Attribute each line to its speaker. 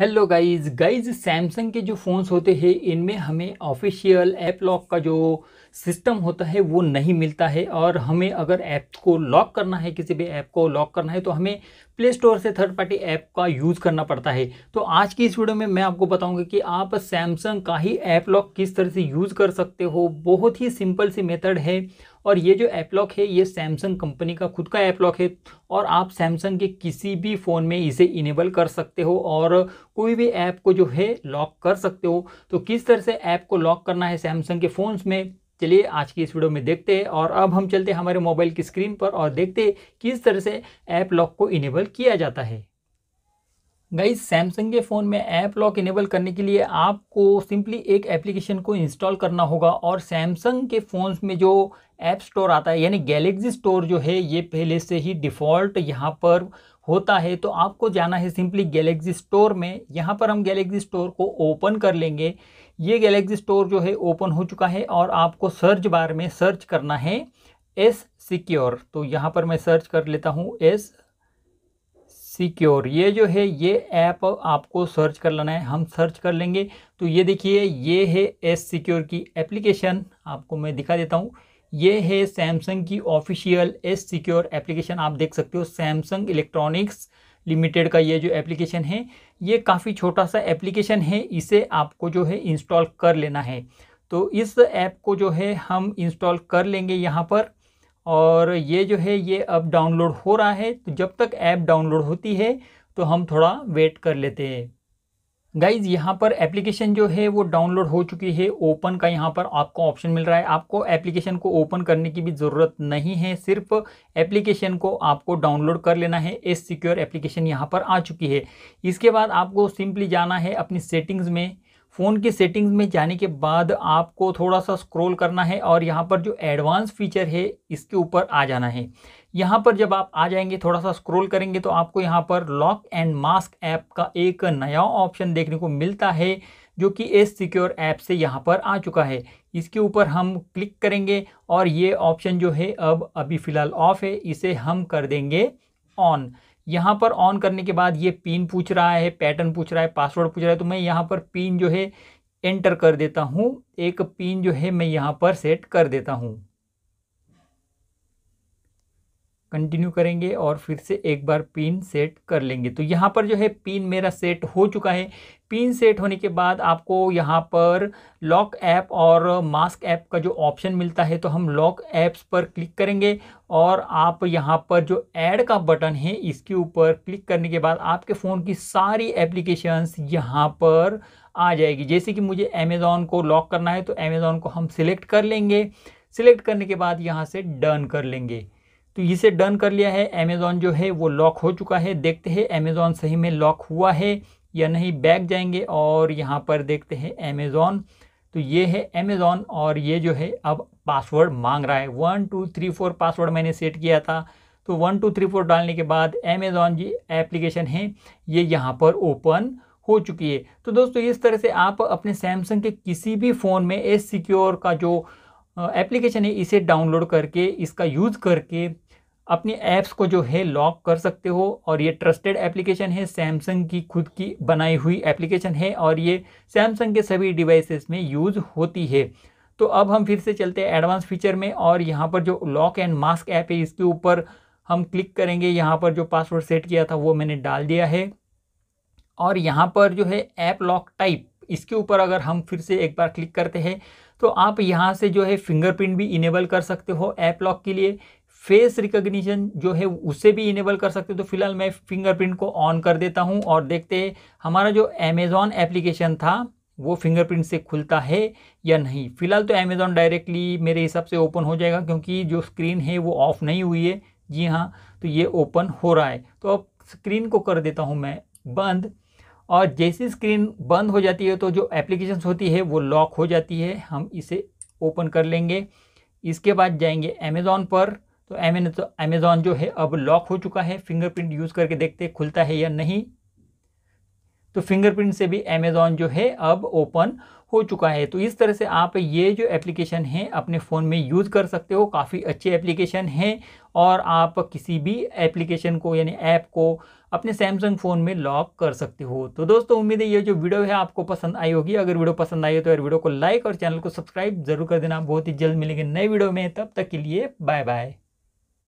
Speaker 1: hello guys guys Samsung के जो phones होते हैं इनमें हमें ऑफिशियल ऐप लॉक का जो सिस्टम होता है वो नहीं मिलता है और हमें अगर ऐप को लॉक करना है किसी भी ऐप को लॉक करना है तो हमें प्ले स्टोर से थर्ड पार्टी ऐप का यूज़ करना पड़ता है तो आज की इस वीडियो में मैं आपको बताऊंगा कि आप सैमसंग का ही ऐप लॉक किस तरह से यूज़ कर सकते हो बहुत ही सिंपल सी मेथड है और ये जो ऐप लॉक है ये सैमसंग कंपनी का खुद का ऐप लॉक है और आप सैमसंग के किसी भी फ़ोन में इसे इनेबल कर सकते हो और कोई भी ऐप को जो है लॉक कर सकते हो तो किस तरह से ऐप को लॉक करना है सैमसंग के फ़ोन्स में चलिए आज की इस वीडियो में देखते हैं और अब हम चलते हैं हमारे मोबाइल की स्क्रीन पर और देखते हैं किस तरह से ऐप लॉक को इनेबल किया जाता है गई सैमसंग के फ़ोन में ऐप लॉक इनेबल करने के लिए आपको सिंपली एक एप्लीकेशन को इंस्टॉल करना होगा और सैमसंग के फ़ोन्स में जो ऐप स्टोर आता है यानी गैलेक्सी स्टोर जो है ये पहले से ही डिफ़ॉल्ट यहाँ पर होता है तो आपको जाना है सिंपली गैलेक्सी स्टोर में यहाँ पर हम गैलेक्सी स्टोर को ओपन कर लेंगे ये गैलेक्सी स्टोर जो है ओपन हो चुका है और आपको सर्च बार में सर्च करना है एस सिक्योर तो यहाँ पर मैं सर्च कर लेता हूँ एस सिक्योर ये जो है ये ऐप आपको सर्च कर लेना है हम सर्च कर लेंगे तो ये देखिए ये है एस सिक्योर की एप्लीकेशन आपको मैं दिखा देता हूँ ये है सैमसंग की ऑफिशियल एस सिक्योर एप्लीकेशन आप देख सकते हो सैमसंग इलेक्ट्रॉनिक्स लिमिटेड का ये जो एप्लीकेशन है ये काफ़ी छोटा सा एप्लीकेशन है इसे आपको जो है इंस्टॉल कर लेना है तो इस ऐप को जो है हम इंस्टॉल कर लेंगे यहाँ पर और ये जो है ये अब डाउनलोड हो रहा है तो जब तक ऐप डाउनलोड होती है तो हम थोड़ा वेट कर लेते हैं गाइज यहाँ पर एप्लीकेशन जो है वो डाउनलोड हो चुकी है ओपन का यहाँ पर आपको ऑप्शन मिल रहा है आपको एप्लीकेशन को ओपन करने की भी ज़रूरत नहीं है सिर्फ एप्लीकेशन को आपको डाउनलोड कर लेना है एस सिक्योर एप्लीकेशन यहाँ पर आ चुकी है इसके बाद आपको सिंपली जाना है अपनी सेटिंग्स में फ़ोन के सेटिंग्स में जाने के बाद आपको थोड़ा सा स्क्रॉल करना है और यहाँ पर जो एडवांस फीचर है इसके ऊपर आ जाना है यहाँ पर जब आप आ जाएंगे थोड़ा सा स्क्रॉल करेंगे तो आपको यहाँ पर लॉक एंड मास्क ऐप का एक नया ऑप्शन देखने को मिलता है जो कि एस सिक्योर ऐप से यहाँ पर आ चुका है इसके ऊपर हम क्लिक करेंगे और ये ऑप्शन जो है अब अभी फ़िलहाल ऑफ़ है इसे हम कर देंगे ऑन यहाँ पर ऑन करने के बाद ये पिन पूछ रहा है पैटर्न पूछ रहा है पासवर्ड पूछ रहा है तो मैं यहाँ पर पिन जो है एंटर कर देता हूँ एक पिन जो है मैं यहाँ पर सेट कर देता हूँ कंटिन्यू करेंगे और फिर से एक बार पिन सेट कर लेंगे तो यहाँ पर जो है पिन मेरा सेट हो चुका है पिन सेट होने के बाद आपको यहाँ पर लॉक ऐप और मास्क ऐप का जो ऑप्शन मिलता है तो हम लॉक ऐप्स पर क्लिक करेंगे और आप यहाँ पर जो ऐड का बटन है इसके ऊपर क्लिक करने के बाद आपके फ़ोन की सारी एप्लीकेशंस यहाँ पर आ जाएगी जैसे कि मुझे अमेज़ॉन को लॉक करना है तो अमेज़ॉन को हम सिलेक्ट कर लेंगे सिलेक्ट करने के बाद यहाँ से डन कर लेंगे तो इसे डन कर लिया है अमेज़ॉन जो है वो लॉक हो चुका है देखते हैं अमेज़ॉन सही में लॉक हुआ है या नहीं बैक जाएंगे और यहाँ पर देखते हैं अमेज़ॉन तो ये है अमेज़ॉन और ये जो है अब पासवर्ड मांग रहा है one two three four password मैंने सेट किया था तो वन टू थ्री फोर डालने के बाद अमेज़ॉन जी एप्लीकेशन है ये यहाँ पर ओपन हो चुकी है तो दोस्तों इस तरह से आप अपने सैमसंग के किसी भी फ़ोन में एस सिक्योर का जो एप्लीकेशन है इसे डाउनलोड करके इसका यूज़ करके अपने ऐप्स को जो है लॉक कर सकते हो और ये ट्रस्टेड एप्लीकेशन है सैमसंग की खुद की बनाई हुई एप्लीकेशन है और ये सैमसंग के सभी डिवाइसेस में यूज़ होती है तो अब हम फिर से चलते हैं एडवांस फीचर में और यहाँ पर जो लॉक एंड मास्क ऐप है इसके ऊपर हम क्लिक करेंगे यहाँ पर जो पासवर्ड सेट किया था वो मैंने डाल दिया है और यहाँ पर जो है ऐप लॉक टाइप इसके ऊपर अगर हम फिर से एक बार क्लिक करते हैं तो आप यहाँ से जो है फिंगरप्रिंट भी इनेबल कर सकते हो ऐप लॉक के लिए फेस रिकॉग्निशन जो है उससे भी इनेबल कर सकते हो तो फिलहाल मैं फिंगरप्रिंट को ऑन कर देता हूं और देखते हैं हमारा जो अमेज़ॉन एप्लीकेशन था वो फिंगरप्रिंट से खुलता है या नहीं फिलहाल तो अमेज़ॉन डायरेक्टली मेरे हिसाब से ओपन हो जाएगा क्योंकि जो स्क्रीन है वो ऑफ नहीं हुई है जी हाँ तो ये ओपन हो रहा है तो अब स्क्रीन को कर देता हूँ मैं बंद और जैसी स्क्रीन बंद हो जाती है तो जो एप्लीकेशन होती है वो लॉक हो जाती है हम इसे ओपन कर लेंगे इसके बाद जाएंगे अमेज़ॉन पर तो अमेज़ॉन तो जो है अब लॉक हो चुका है फिंगरप्रिंट यूज़ करके देखते खुलता है या नहीं तो फिंगरप्रिंट से भी अमेज़ॉन जो है अब ओपन हो चुका है तो इस तरह से आप ये जो एप्लीकेशन है अपने फ़ोन में यूज़ कर सकते हो काफ़ी अच्छे एप्लीकेशन है और आप किसी भी एप्लीकेशन को यानी ऐप को अपने सैमसंग फ़ोन में लॉक कर सकते हो तो दोस्तों उम्मीद है ये जो वीडियो है आपको पसंद आई होगी अगर वीडियो पसंद आई हो तो यार वीडियो को लाइक और चैनल को सब्सक्राइब जरूर कर देना बहुत ही जल्द मिलेंगे नए वीडियो में तब तक के लिए बाय बाय